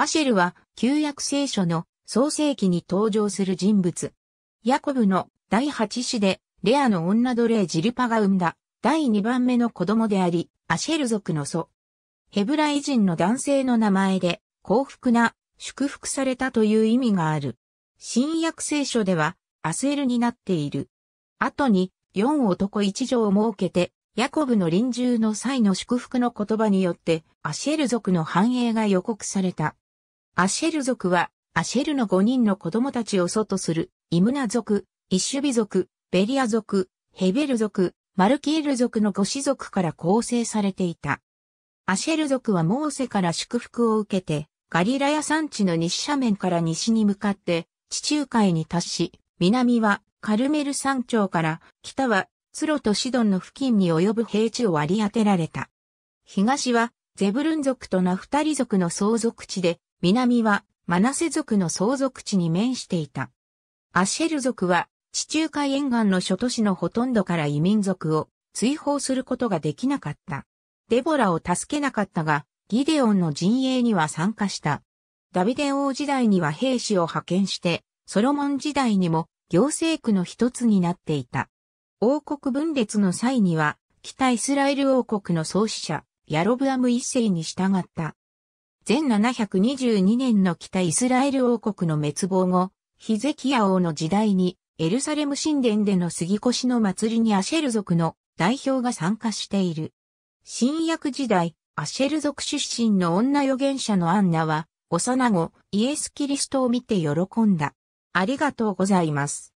アシェルは旧約聖書の創世記に登場する人物。ヤコブの第8子でレアの女奴隷ジルパが生んだ第2番目の子供であり、アシェル族の祖。ヘブライ人の男性の名前で幸福な祝福されたという意味がある。新約聖書ではアスエルになっている。後に4男1女を設けてヤコブの臨終の際の祝福の言葉によってアシェル族の繁栄が予告された。アシェル族は、アシェルの5人の子供たちを祖とする、イムナ族、イシュビ族、ベリア族、ヘベル族、マルキエル族の5子族から構成されていた。アシェル族はモーセから祝福を受けて、ガリラヤ山地の西斜面から西に向かって、地中海に達し、南はカルメル山頂から北はツロとシドンの付近に及ぶ平地を割り当てられた。東はゼブルン族とナフタリ族の相続地で南はマナセ族の相続地に面していた。アシェル族は地中海沿岸の諸都市のほとんどから移民族を追放することができなかった。デボラを助けなかったが、ギデオンの陣営には参加した。ダビデ王時代には兵士を派遣して、ソロモン時代にも行政区の一つになっていた。王国分裂の際には、北イスラエル王国の創始者、ヤロブアム一世に従った。1722年の北イスラエル王国の滅亡後、ヒゼキヤ王の時代に、エルサレム神殿での杉越の祭りにアシェル族の代表が参加している。新約時代、アシェル族出身の女預言者のアンナは、幼子、イエス・キリストを見て喜んだ。ありがとうございます。